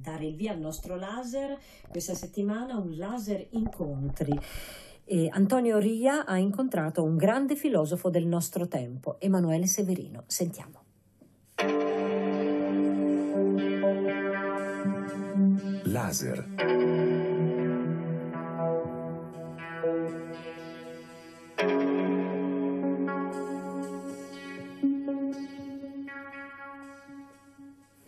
dare il via al nostro laser questa settimana un laser incontri. E Antonio Ria ha incontrato un grande filosofo del nostro tempo, Emanuele Severino. Sentiamo. Laser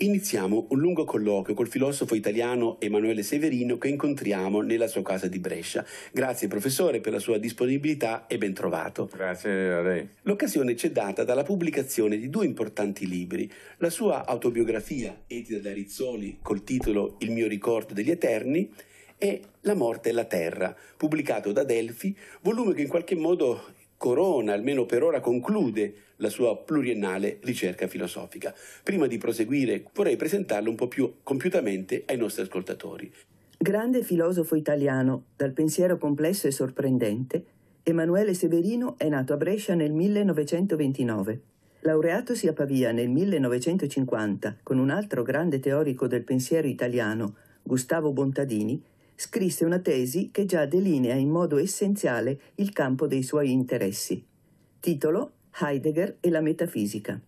Iniziamo un lungo colloquio col filosofo italiano Emanuele Severino che incontriamo nella sua casa di Brescia. Grazie professore per la sua disponibilità e ben trovato. Grazie a lei. L'occasione ci è data dalla pubblicazione di due importanti libri, la sua autobiografia edita da Rizzoli col titolo Il mio ricordo degli eterni e La morte e la terra, pubblicato da Delfi, volume che in qualche modo Corona, almeno per ora, conclude la sua pluriennale ricerca filosofica. Prima di proseguire vorrei presentarlo un po' più compiutamente ai nostri ascoltatori. Grande filosofo italiano, dal pensiero complesso e sorprendente, Emanuele Severino è nato a Brescia nel 1929. Laureatosi a Pavia nel 1950 con un altro grande teorico del pensiero italiano, Gustavo Bontadini, scrisse una tesi che già delinea in modo essenziale il campo dei suoi interessi. Titolo Heidegger e la metafisica.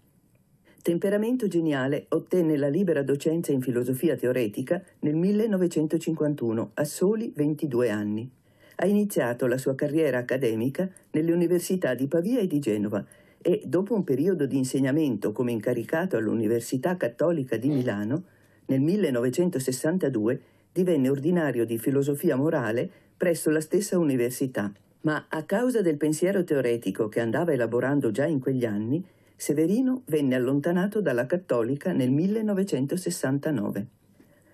Temperamento geniale ottenne la libera docenza in filosofia teoretica nel 1951, a soli 22 anni. Ha iniziato la sua carriera accademica nelle università di Pavia e di Genova e, dopo un periodo di insegnamento come incaricato all'Università Cattolica di mm. Milano, nel 1962 divenne ordinario di filosofia morale presso la stessa università. Ma a causa del pensiero teoretico che andava elaborando già in quegli anni, Severino venne allontanato dalla cattolica nel 1969.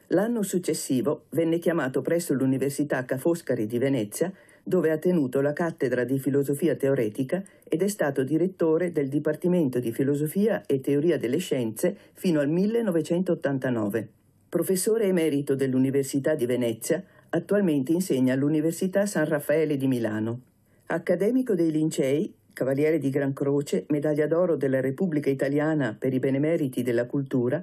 L'anno successivo venne chiamato presso l'Università Ca' Foscari di Venezia, dove ha tenuto la cattedra di filosofia teoretica ed è stato direttore del Dipartimento di Filosofia e Teoria delle Scienze fino al 1989 professore emerito dell'Università di Venezia, attualmente insegna all'Università San Raffaele di Milano. Accademico dei Lincei, Cavaliere di Gran Croce, Medaglia d'Oro della Repubblica Italiana per i benemeriti della cultura,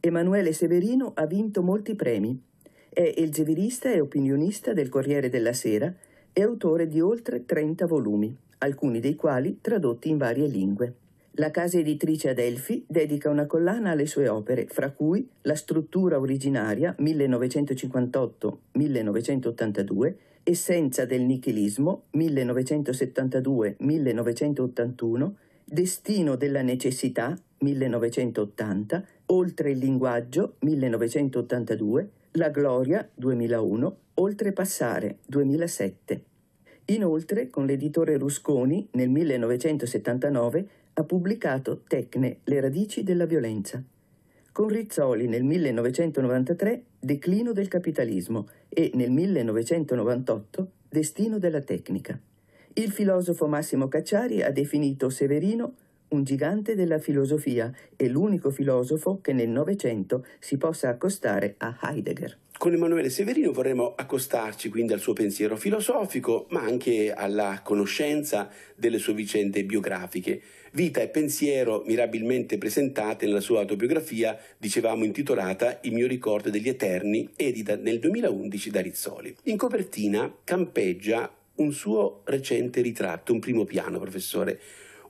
Emanuele Severino ha vinto molti premi. È elzevirista e opinionista del Corriere della Sera e autore di oltre 30 volumi, alcuni dei quali tradotti in varie lingue. La casa editrice Adelphi dedica una collana alle sue opere, fra cui La struttura originaria 1958-1982, Essenza del nichilismo 1972-1981, Destino della necessità 1980, Oltre il linguaggio 1982, La gloria 2001, Oltrepassare 2007. Inoltre, con l'editore Rusconi, nel 1979 ha pubblicato Tecne, le radici della violenza. Con Rizzoli nel 1993 Declino del capitalismo e nel 1998 Destino della tecnica. Il filosofo Massimo Cacciari ha definito Severino un gigante della filosofia e l'unico filosofo che nel Novecento si possa accostare a Heidegger. Con Emanuele Severino vorremmo accostarci quindi al suo pensiero filosofico, ma anche alla conoscenza delle sue vicende biografiche. Vita e pensiero mirabilmente presentate nella sua autobiografia, dicevamo intitolata Il mio ricordo degli eterni, edita nel 2011 da Rizzoli. In copertina campeggia un suo recente ritratto, un primo piano, professore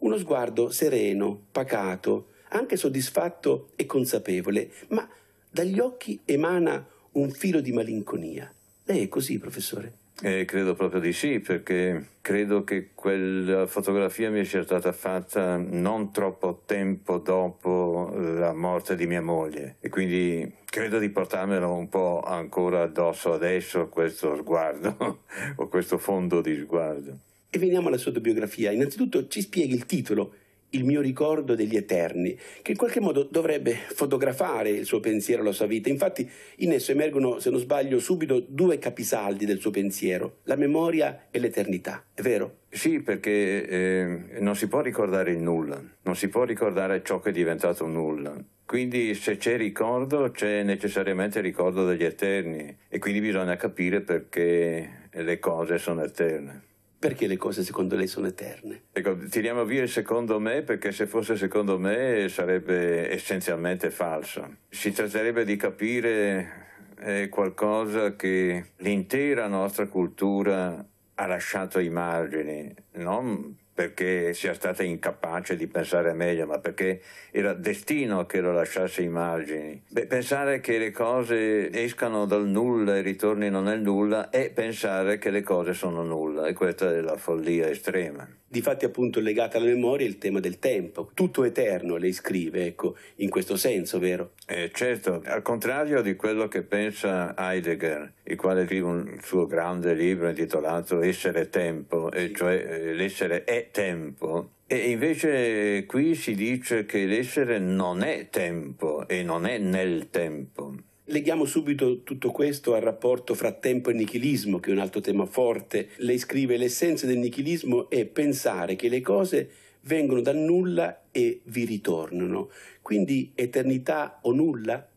uno sguardo sereno, pacato, anche soddisfatto e consapevole, ma dagli occhi emana un filo di malinconia. Lei è così, professore? Eh, credo proprio di sì, perché credo che quella fotografia mi sia stata fatta non troppo tempo dopo eh, la morte di mia moglie e quindi credo di portarmelo un po' ancora addosso adesso questo sguardo o questo fondo di sguardo. E veniamo alla sua autobiografia. Innanzitutto ci spieghi il titolo, Il mio ricordo degli eterni, che in qualche modo dovrebbe fotografare il suo pensiero, la sua vita. Infatti in esso emergono, se non sbaglio, subito due capisaldi del suo pensiero, la memoria e l'eternità. È vero? Sì, perché eh, non si può ricordare il nulla, non si può ricordare ciò che è diventato nulla. Quindi se c'è ricordo c'è necessariamente il ricordo degli eterni e quindi bisogna capire perché le cose sono eterne. Perché le cose secondo lei sono eterne? Ecco, tiriamo via il secondo me perché se fosse secondo me sarebbe essenzialmente falso. Si tratterebbe di capire eh, qualcosa che l'intera nostra cultura ha lasciato ai margini, non perché sia stata incapace di pensare meglio, ma perché era destino che lo lasciasse ai margini. Beh, pensare che le cose escano dal nulla e ritornino nel nulla è pensare che le cose sono nulla e questa è la follia estrema. Difatti appunto legata alla memoria il tema del tempo, tutto eterno lei scrive, ecco, in questo senso, vero? Eh, certo, al contrario di quello che pensa Heidegger, il quale scrive un suo grande libro intitolato Essere Tempo, e cioè eh, l'essere è tempo. E invece qui si dice che l'essere non è tempo e non è nel tempo. Leghiamo subito tutto questo al rapporto fra tempo e nichilismo, che è un altro tema forte. Lei scrive l'essenza del nichilismo è pensare che le cose vengono dal nulla e vi ritornano. Quindi eternità o nulla?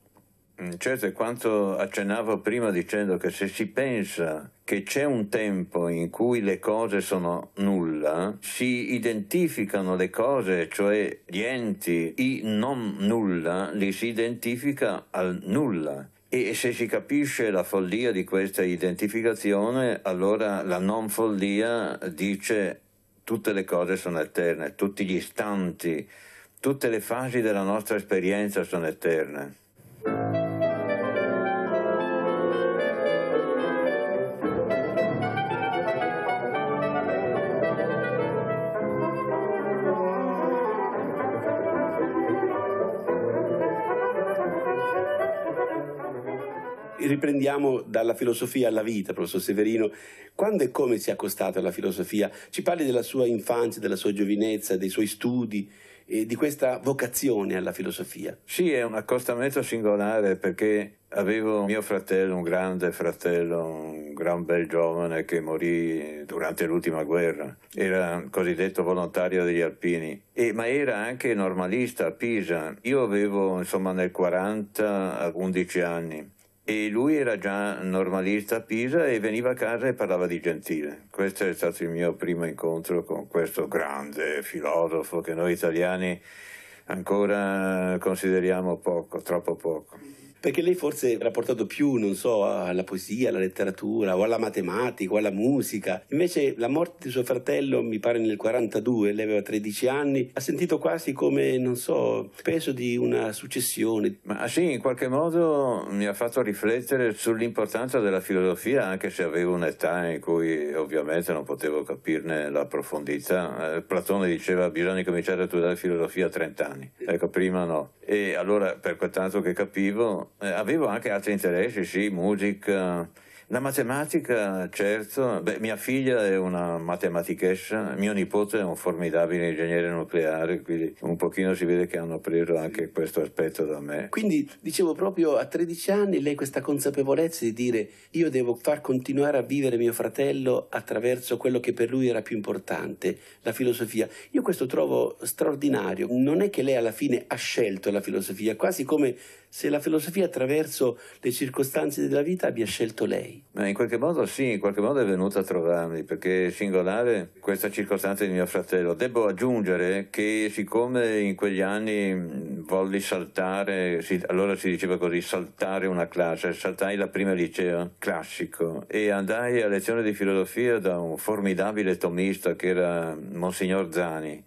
Mm, certo, e quanto accennavo prima dicendo che se si pensa che c'è un tempo in cui le cose sono nulla, si identificano le cose, cioè gli enti, i non nulla, li si identifica al nulla. E se si capisce la follia di questa identificazione, allora la non follia dice tutte le cose sono eterne, tutti gli istanti, tutte le fasi della nostra esperienza sono eterne. riprendiamo dalla filosofia alla vita, professor Severino. Quando e come si è accostato alla filosofia? Ci parli della sua infanzia, della sua giovinezza, dei suoi studi e di questa vocazione alla filosofia. Sì, è un accostamento singolare perché avevo mio fratello, un grande fratello, un gran bel giovane che morì durante l'ultima guerra. Era cosiddetto volontario degli alpini, e, ma era anche normalista a Pisa. Io avevo, insomma, nel 40 11 anni e lui era già normalista a Pisa e veniva a casa e parlava di Gentile. Questo è stato il mio primo incontro con questo grande filosofo che noi italiani ancora consideriamo poco, troppo poco perché lei forse era portato più, non so, alla poesia, alla letteratura o alla matematica o alla musica. Invece la morte di suo fratello, mi pare nel 42, lei aveva 13 anni, ha sentito quasi come, non so, peso di una successione. Ma sì, in qualche modo mi ha fatto riflettere sull'importanza della filosofia, anche se avevo un'età in cui ovviamente non potevo capirne la profondità. Eh, Platone diceva bisogna cominciare a studiare filosofia a 30 anni. Ecco, prima no e allora per quel tanto che capivo eh, avevo anche altri interessi, sì, musica, la matematica, certo, Beh, mia figlia è una matematica, mio nipote è un formidabile ingegnere nucleare, quindi un pochino si vede che hanno preso anche questo aspetto da me. Quindi, dicevo proprio a 13 anni lei questa consapevolezza di dire io devo far continuare a vivere mio fratello attraverso quello che per lui era più importante, la filosofia. Io questo trovo straordinario, non è che lei alla fine ha scelto la filosofia, quasi come se la filosofia attraverso le circostanze della vita abbia scelto lei. Ma in qualche modo sì, in qualche modo è venuta a trovarmi, perché è singolare questa circostanza di mio fratello. Devo aggiungere che siccome in quegli anni volli saltare, allora si diceva così, saltare una classe, saltai la prima liceo classico e andai a lezione di filosofia da un formidabile tomista che era Monsignor Zani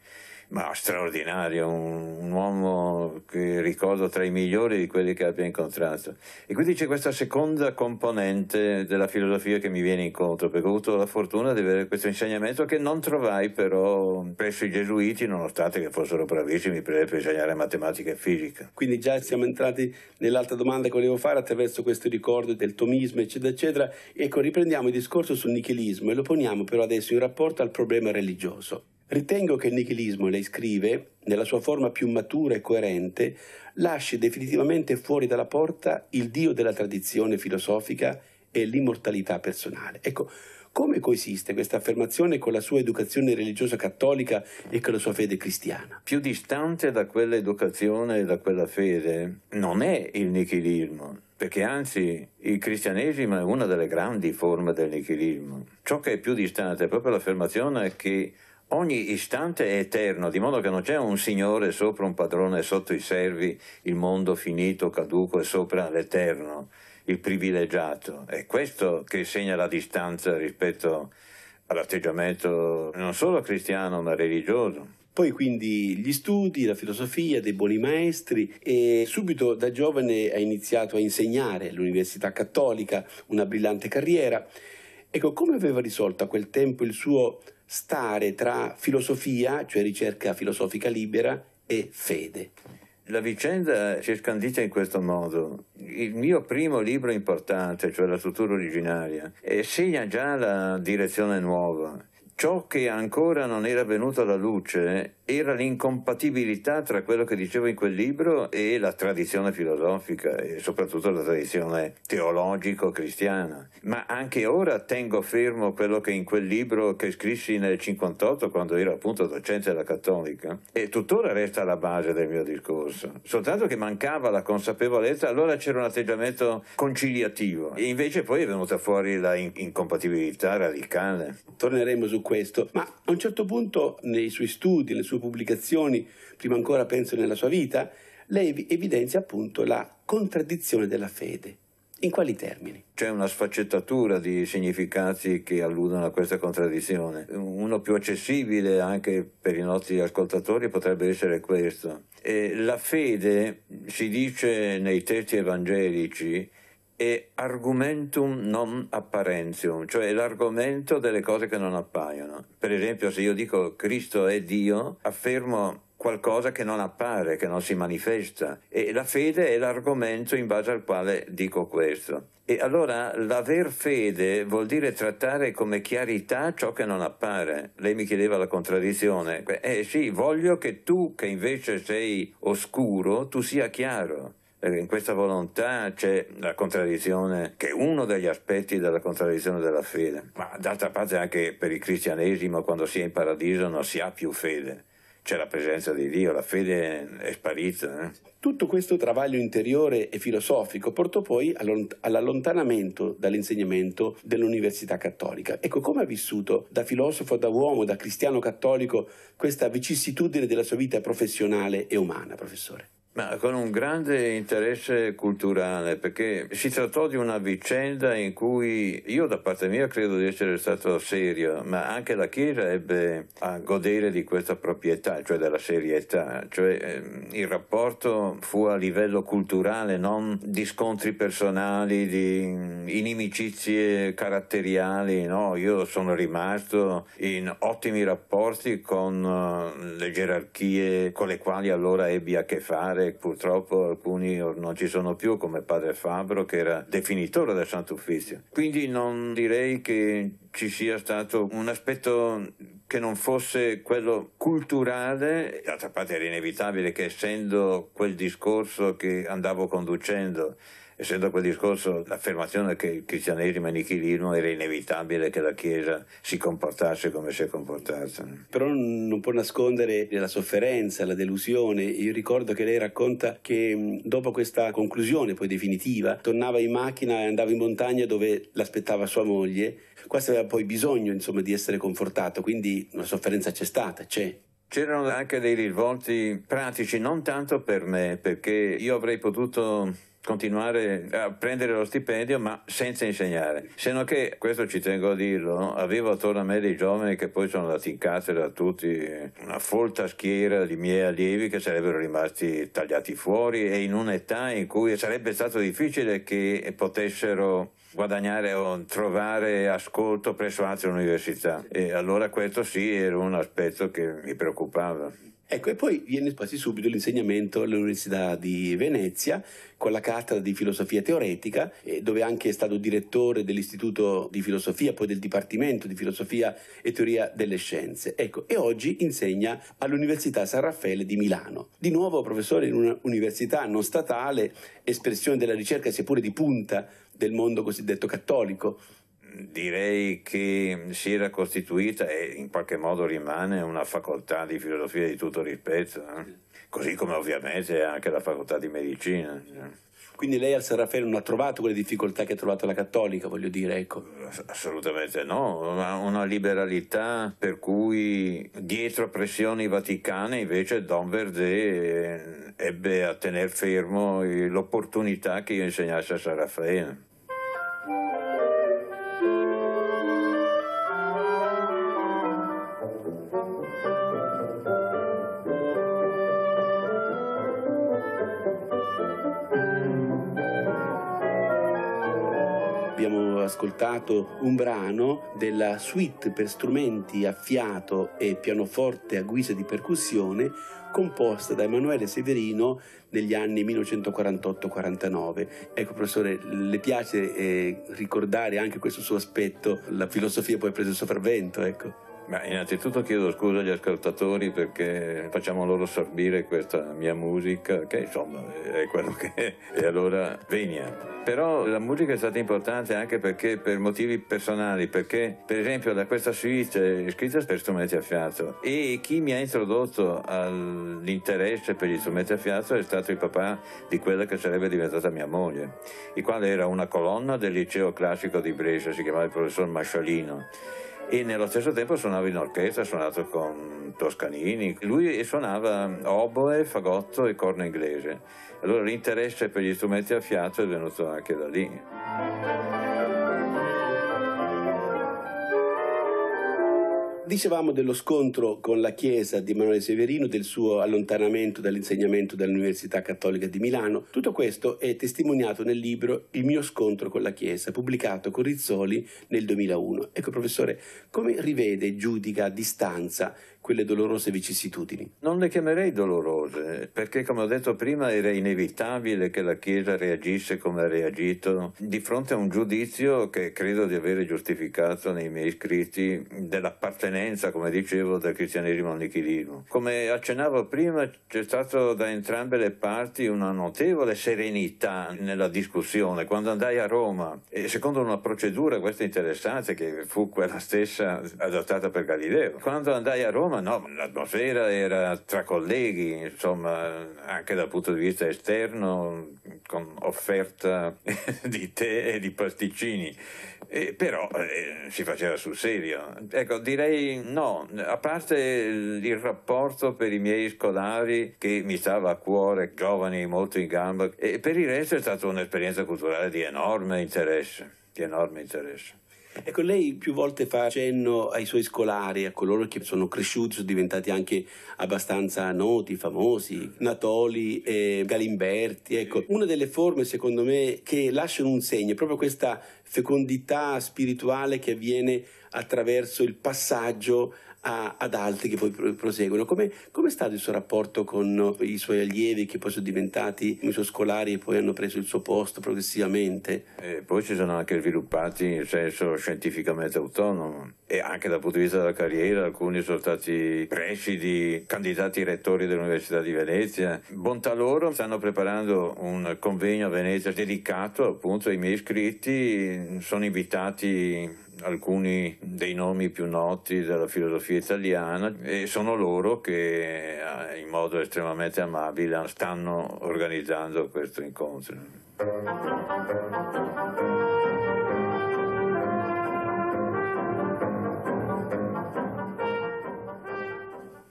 ma straordinario, un, un, uomo che ricordo tra i migliori di quelli che abbia incontrato. E quindi c'è questa seconda componente della filosofia che mi viene incontro, perché ho avuto la fortuna di avere questo insegnamento che non trovai però presso i gesuiti, nonostante che fossero bravissimi per insegnare matematica e fisica. Quindi già siamo entrati nell'altra domanda che volevo fare attraverso questo ricordo del tomismo, eccetera, eccetera. Ecco, riprendiamo il discorso sul nichilismo e lo poniamo però adesso in rapporto al problema religioso. Ritengo che il nichilismo, lei scrive, nella sua forma più matura e coerente, lasci definitivamente fuori dalla porta il Dio della tradizione filosofica e l'immortalità personale. Ecco, come coesiste questa affermazione con la sua educazione religiosa cattolica e con la sua fede cristiana? Più distante da quell'educazione e da quella fede non è il nichilismo, perché anzi il cristianesimo è una delle grandi forme del nichilismo. Ciò che è più distante è proprio l'affermazione che ogni istante è eterno, di modo che non c'è un signore sopra un padrone sotto i servi, il mondo finito, caduco e sopra l'eterno, il privilegiato. È questo che segna la distanza rispetto all'atteggiamento non solo cristiano ma religioso. Poi quindi gli studi, la filosofia dei buoni maestri e subito da giovane ha iniziato a insegnare all'Università Cattolica, una brillante carriera. Ecco, come aveva risolto a quel tempo il suo stare tra filosofia, cioè ricerca filosofica libera, e fede. La vicenda si è scandita in questo modo. Il mio primo libro importante, cioè la struttura originaria, eh, segna già la direzione nuova. Ciò che ancora non era venuto alla luce era l'incompatibilità tra quello che dicevo in quel libro e la tradizione filosofica e soprattutto la tradizione teologico-cristiana. Ma anche ora tengo fermo quello che in quel libro che scrissi nel 58 quando ero appunto docente della Cattolica e tuttora resta la base del mio discorso. Soltanto che mancava la consapevolezza, allora c'era un atteggiamento conciliativo e invece poi è venuta fuori la in- incompatibilità radicale. Torneremo su questo, ma a un certo punto nei suoi studi, nel suo sue pubblicazioni, prima ancora penso nella sua vita, lei evidenzia appunto la contraddizione della fede. In quali termini? C'è una sfaccettatura di significati che alludono a questa contraddizione. Uno più accessibile anche per i nostri ascoltatori potrebbe essere questo. E la fede, si dice nei testi evangelici, è argumentum non apparentium, cioè l'argomento delle cose che non appaiono. Per esempio, se io dico Cristo è Dio, affermo qualcosa che non appare, che non si manifesta. E la fede è l'argomento in base al quale dico questo. E allora l'aver fede vuol dire trattare come chiarità ciò che non appare. Lei mi chiedeva la contraddizione. Eh sì, voglio che tu, che invece sei oscuro, tu sia chiaro. Eh, in questa volontà c'è la contraddizione, che è uno degli aspetti della contraddizione della fede, ma d'altra parte anche per il cristianesimo quando si è in paradiso non si ha più fede, c'è la presenza di Dio, la fede è sparita. Eh? Tutto questo travaglio interiore e filosofico portò poi all'allontanamento dall'insegnamento dell'Università Cattolica. Ecco, come ha vissuto da filosofo, da uomo, da cristiano cattolico questa vicissitudine della sua vita professionale e umana, professore? Ma con un grande interesse culturale, perché si trattò di una vicenda in cui io da parte mia credo di essere stato serio, ma anche la Chiesa ebbe a godere di questa proprietà, cioè della serietà, cioè ehm, il rapporto fu a livello culturale, non di scontri personali, di inimicizie caratteriali, no, io sono rimasto in ottimi rapporti con uh, le gerarchie con le quali allora ebbi a che fare purtroppo alcuni non ci sono più come padre Fabro che era definitore del Sant'Uffizio. Quindi non direi che ci sia stato un aspetto che non fosse quello culturale, d'altra parte era inevitabile che essendo quel discorso che andavo conducendo essendo quel discorso l'affermazione che il cristianesimo e il nichilismo era inevitabile che la Chiesa si comportasse come si è comportata. Però non può nascondere la sofferenza, la delusione. Io ricordo che lei racconta che dopo questa conclusione poi definitiva tornava in macchina e andava in montagna dove l'aspettava sua moglie. Questa aveva poi bisogno insomma di essere confortato, quindi la sofferenza c'è stata, c'è. C'erano anche dei risvolti pratici, non tanto per me, perché io avrei potuto continuare a prendere lo stipendio ma senza insegnare. Se non che, questo ci tengo a dirlo, avevo attorno a me dei giovani che poi sono andati in da tutti, una folta schiera di miei allievi che sarebbero rimasti tagliati fuori e in un'età in cui sarebbe stato difficile che potessero guadagnare o trovare ascolto presso altre università. E allora questo sì era un aspetto che mi preoccupava. Ecco, e poi viene quasi subito l'insegnamento all'Università di Venezia con la cattedra di filosofia teoretica, eh, dove anche è stato direttore dell'Istituto di Filosofia, poi del Dipartimento di Filosofia e Teoria delle Scienze. Ecco, e oggi insegna all'Università San Raffaele di Milano. Di nuovo professore in un'università non statale, espressione della ricerca seppure di punta del mondo cosiddetto cattolico, direi che si era costituita e in qualche modo rimane una facoltà di filosofia di tutto rispetto, eh? così come ovviamente anche la facoltà di medicina. Eh. Quindi lei al San Raffaele non ha trovato quelle difficoltà che ha trovato la cattolica, voglio dire, ecco. Assolutamente no, una liberalità per cui dietro pressioni vaticane invece Don Verde eh, ebbe a tenere fermo l'opportunità che io insegnassi a San Raffaele. Abbiamo ascoltato un brano della suite per strumenti a fiato e pianoforte a guisa di percussione composta da Emanuele Severino negli anni 1948-49. Ecco professore, le piace eh, ricordare anche questo suo aspetto, la filosofia poi ha preso il sopravvento, ecco. Ma innanzitutto chiedo scusa agli ascoltatori perché facciamo loro sorbire questa mia musica, che insomma è quello che è, e allora venia. Però la musica è stata importante anche perché per motivi personali, perché per esempio da questa suite è scritta per strumenti a fiato e chi mi ha introdotto all'interesse per gli strumenti a fiato è stato il papà di quella che sarebbe diventata mia moglie, il quale era una colonna del liceo classico di Brescia, si chiamava il professor Masciolino e nello stesso tempo suonava in orchestra, suonato con Toscanini. Lui suonava oboe, fagotto e corno inglese. Allora l'interesse per gli strumenti a fiato è venuto anche da lì. Dicevamo dello scontro con la Chiesa di Emanuele Severino, del suo allontanamento dall'insegnamento dall'Università Cattolica di Milano. Tutto questo è testimoniato nel libro Il mio scontro con la Chiesa, pubblicato con Rizzoli nel 2001. Ecco, professore, come rivede, e giudica a distanza quelle dolorose vicissitudini? Non le chiamerei dolorose, perché come ho detto prima era inevitabile che la Chiesa reagisse come ha reagito di fronte a un giudizio che credo di avere giustificato nei miei scritti dell'appartenenza, come dicevo, del cristianesimo al nichilismo. Come accennavo prima, c'è stato da entrambe le parti una notevole serenità nella discussione. Quando andai a Roma, e secondo una procedura, questa interessante, che fu quella stessa adottata per Galileo, quando andai a Roma insomma, no, l'atmosfera era tra colleghi, insomma, anche dal punto di vista esterno, con offerta di tè e di pasticcini, e eh, però eh, si faceva sul serio. Ecco, direi no, a parte il rapporto per i miei scolari che mi stava a cuore, giovani, molto in gamba, e per il resto è stata un'esperienza culturale di enorme interesse, di enorme interesse. Ecco, lei più volte fa cenno ai suoi scolari, a coloro che sono cresciuti, sono diventati anche abbastanza noti, famosi, Natoli, e Galimberti. Ecco, una delle forme, secondo me, che lasciano un segno è proprio questa fecondità spirituale che avviene attraverso il passaggio a, ad altri che poi proseguono. Come, come è stato il suo rapporto con i suoi allievi che poi sono diventati i suoi scolari e poi hanno preso il suo posto progressivamente? E eh, poi si sono anche sviluppati in senso scientificamente autonomo e anche dal punto di vista della carriera alcuni sono stati presidi, candidati rettori dell'Università di Venezia. Bontà loro stanno preparando un convegno a Venezia dedicato appunto ai miei iscritti sono invitati alcuni dei nomi più noti della filosofia italiana e sono loro che eh, in modo estremamente amabile stanno organizzando questo incontro.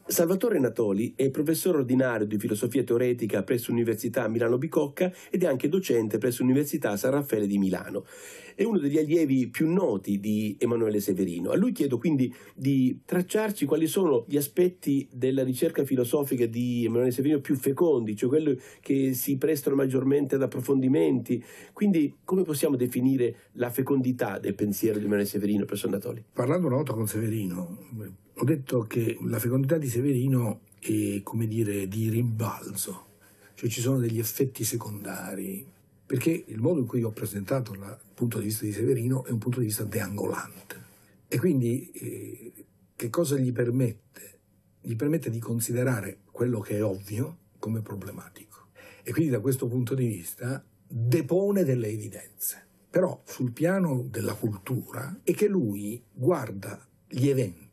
Salvatore Natoli è professore ordinario di filosofia teoretica presso l'Università Milano Bicocca ed è anche docente presso l'Università San Raffaele di Milano. È uno degli allievi più noti di Emanuele Severino. A lui chiedo quindi di tracciarci quali sono gli aspetti della ricerca filosofica di Emanuele Severino più fecondi, cioè quelli che si prestano maggiormente ad approfondimenti. Quindi come possiamo definire la fecondità del pensiero di Emanuele Severino presso Natoli? Parlando una volta con Severino, ho detto che la fecondità di Severino è, come dire, di rimbalzo, cioè ci sono degli effetti secondari, perché il modo in cui io ho presentato il punto di vista di Severino è un punto di vista deangolante. E quindi eh, che cosa gli permette? Gli permette di considerare quello che è ovvio come problematico. E quindi da questo punto di vista depone delle evidenze, però sul piano della cultura è che lui guarda gli eventi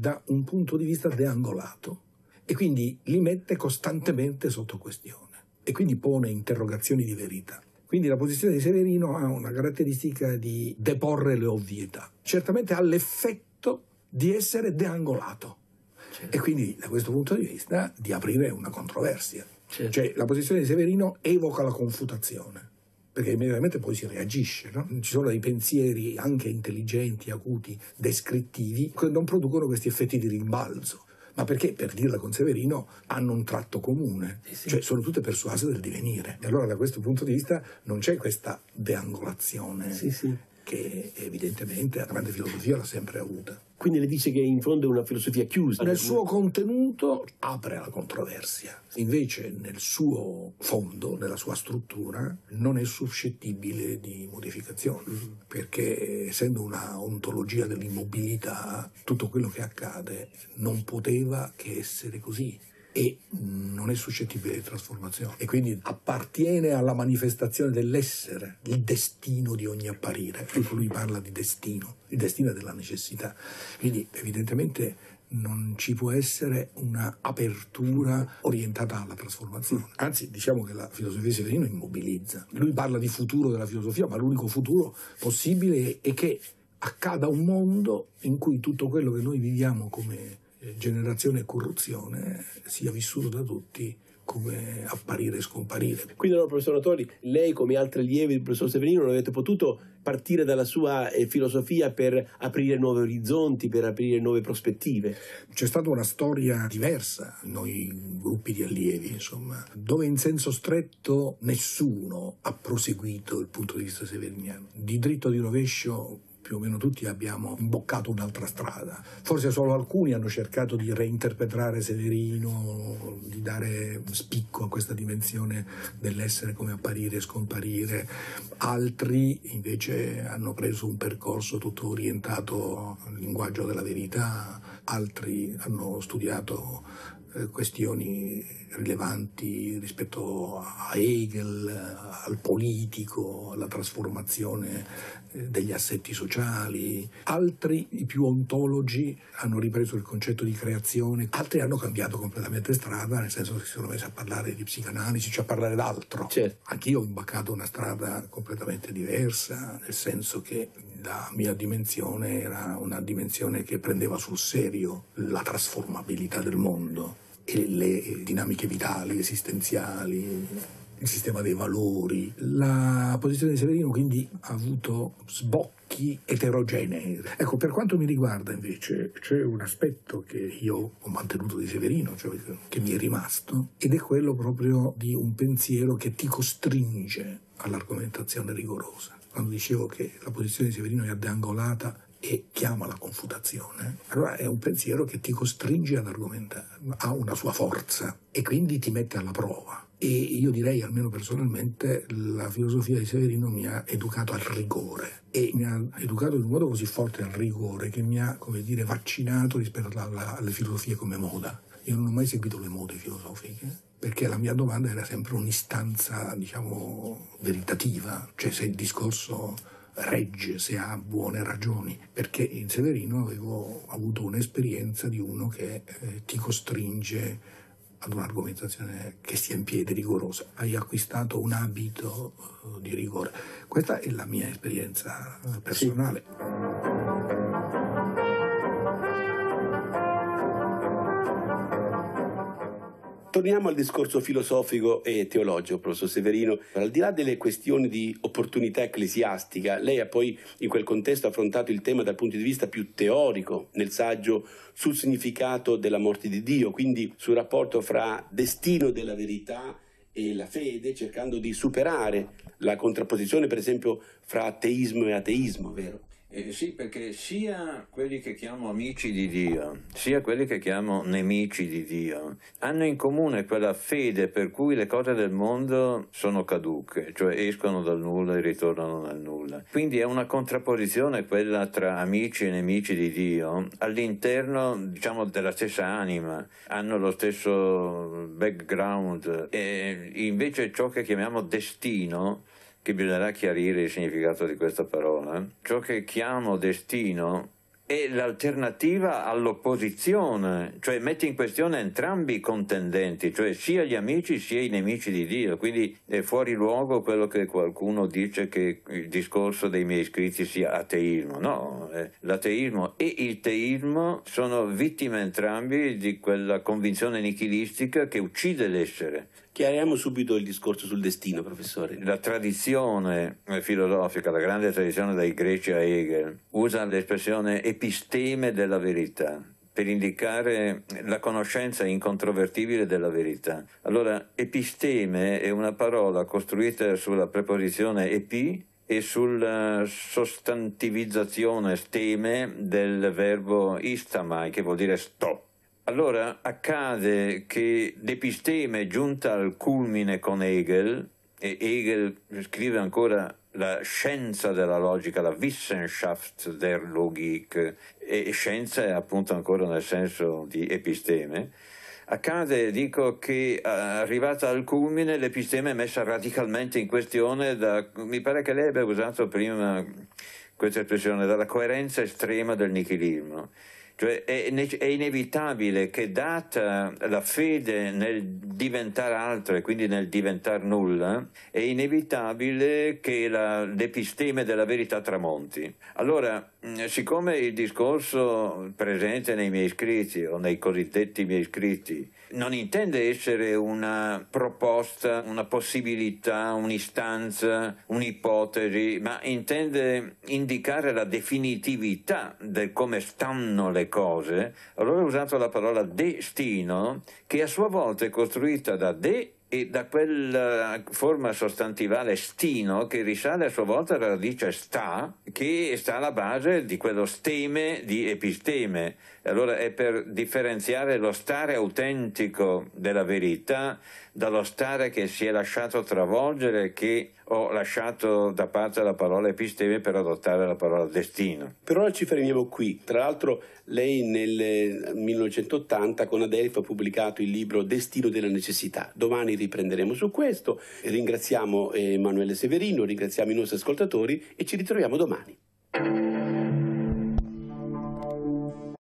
da un punto di vista deangolato e quindi li mette costantemente sotto questione e quindi pone interrogazioni di verità. Quindi la posizione di Severino ha una caratteristica di deporre le ovvietà. Certamente ha l'effetto di essere deangolato certo. e quindi da questo punto di vista di aprire una controversia. Certo. Cioè la posizione di Severino evoca la confutazione perché immediatamente poi si reagisce, no? ci sono dei pensieri anche intelligenti, acuti, descrittivi, che non producono questi effetti di rimbalzo ma perché, per dirla con Severino, hanno un tratto comune, sì, sì. cioè sono tutte persuase del divenire. E allora da questo punto di vista non c'è questa deangolazione sì, che evidentemente la grande filosofia l'ha sempre avuta. Quindi le dice che in fondo è una filosofia chiusa. Nel suo contenuto apre alla controversia, invece nel suo fondo, nella sua struttura, non è suscettibile di modificazione, perché essendo una ontologia dell'immobilità, tutto quello che accade non poteva che essere così e non è suscettibile di trasformazione e quindi appartiene alla manifestazione dell'essere, il destino di ogni apparire. Ecco, lui parla di destino, il destino è della necessità. Quindi evidentemente non ci può essere un'apertura orientata alla trasformazione. Mm. Anzi, diciamo che la filosofia Severino immobilizza. Lui parla di futuro della filosofia, ma l'unico futuro possibile è che accada un mondo in cui tutto quello che noi viviamo come eh, generazione e corruzione sia vissuto da tutti come apparire e scomparire. Quindi, allora, professor Natoli, lei come altri allievi del professor Severino non avete potuto partire dalla sua eh, filosofia per aprire nuovi orizzonti, per aprire nuove prospettive? C'è stata una storia diversa, noi gruppi di allievi, insomma, dove in senso stretto nessuno ha proseguito il punto di vista severiniano. Di dritto di rovescio più o meno tutti abbiamo imboccato un'altra strada. Forse solo alcuni hanno cercato di reinterpretare Severino, di dare spicco a questa dimensione dell'essere come apparire e scomparire. Altri invece hanno preso un percorso tutto orientato al linguaggio della verità, altri hanno studiato eh, questioni rilevanti rispetto a Hegel, al politico, alla trasformazione eh, degli assetti sociali. Altri, i più ontologi, hanno ripreso il concetto di creazione, altri hanno cambiato completamente strada, nel senso che si sono messi a parlare di psicanalisi, cioè a parlare d'altro. Certo. Anch'io ho imbaccato una strada completamente diversa, nel senso che la mia dimensione era una dimensione che prendeva sul serio la trasformabilità del mondo e le dinamiche vitali, esistenziali, il sistema dei valori. La posizione di Severino quindi ha avuto sbocchi eterogenei. Ecco, per quanto mi riguarda invece c'è un aspetto che io ho mantenuto di Severino, cioè che mi è rimasto, ed è quello proprio di un pensiero che ti costringe all'argomentazione rigorosa quando dicevo che la posizione di Severino è addangolata e chiama la confutazione, allora è un pensiero che ti costringe ad argomentare, ha una sua forza e quindi ti mette alla prova. E io direi, almeno personalmente, la filosofia di Severino mi ha educato al rigore e mi ha educato in un modo così forte al rigore che mi ha, come dire, vaccinato rispetto alla, alle filosofie come moda. Io non ho mai seguito le mode filosofiche, perché la mia domanda era sempre un'istanza, diciamo, veritativa, cioè se il discorso regge, se ha buone ragioni, perché in Severino avevo avuto un'esperienza di uno che eh, ti costringe ad un'argomentazione che stia in piedi, rigorosa. Hai acquistato un abito eh, di rigore. Questa è la mia esperienza eh, personale. Sì. Torniamo al discorso filosofico e teologico, professor Severino. Al di là delle questioni di opportunità ecclesiastica, lei ha poi in quel contesto affrontato il tema dal punto di vista più teorico nel saggio sul significato della morte di Dio, quindi sul rapporto fra destino della verità e la fede, cercando di superare la contrapposizione, per esempio, fra ateismo e ateismo, vero? Eh sì, perché sia quelli che chiamo amici di Dio, sia quelli che chiamo nemici di Dio, hanno in comune quella fede per cui le cose del mondo sono caduche, cioè escono dal nulla e ritornano dal nulla. Quindi è una contrapposizione quella tra amici e nemici di Dio all'interno, diciamo, della stessa anima, hanno lo stesso background e invece ciò che chiamiamo destino che bisognerà chiarire il significato di questa parola. Ciò che chiamo destino è l'alternativa all'opposizione, cioè mette in questione entrambi i contendenti, cioè sia gli amici sia i nemici di Dio. Quindi è fuori luogo quello che qualcuno dice che il discorso dei miei iscritti sia ateismo. No, eh, l'ateismo e il teismo sono vittime entrambi di quella convinzione nichilistica che uccide l'essere Chiariamo subito il discorso sul destino, professore. La tradizione filosofica, la grande tradizione dai greci a Hegel, usa l'espressione episteme della verità per indicare la conoscenza incontrovertibile della verità. Allora, episteme è una parola costruita sulla preposizione epi e sulla sostantivizzazione steme del verbo istamai, che vuol dire stop allora accade che l'episteme giunta al culmine con Hegel, e Hegel scrive ancora la scienza della logica, la Wissenschaft der Logik, e scienza è appunto ancora nel senso di episteme, accade, dico, che eh, arrivata al culmine l'episteme è messa radicalmente in questione da, mi pare che lei abbia usato prima questa espressione, dalla coerenza estrema del nichilismo. Cioè è, è, inevitabile che data la fede nel diventare altro e quindi nel diventare nulla, è inevitabile che l'episteme della verità tramonti. Allora, Mm, siccome il discorso presente nei miei scritti o nei cosiddetti miei scritti non intende essere una proposta, una possibilità, un'istanza, un'ipotesi, ma intende indicare la definitività del come stanno le cose, allora ho usato la parola destino, che a sua volta è costruita da de e da quella eh, forma sostantivale stino che risale a sua volta alla radice sta, che sta alla base di quello steme di episteme, allora è per differenziare lo stare autentico della verità dallo stare che si è lasciato travolgere, che ho lasciato da parte la parola episteme per adottare la parola destino. Per ora ci fermiamo qui. Tra l'altro lei nel 1980 con Adelphi ha pubblicato il libro Destino della necessità. Domani riprenderemo su questo. Ringraziamo eh, Emanuele Severino, ringraziamo i nostri ascoltatori e ci ritroviamo domani.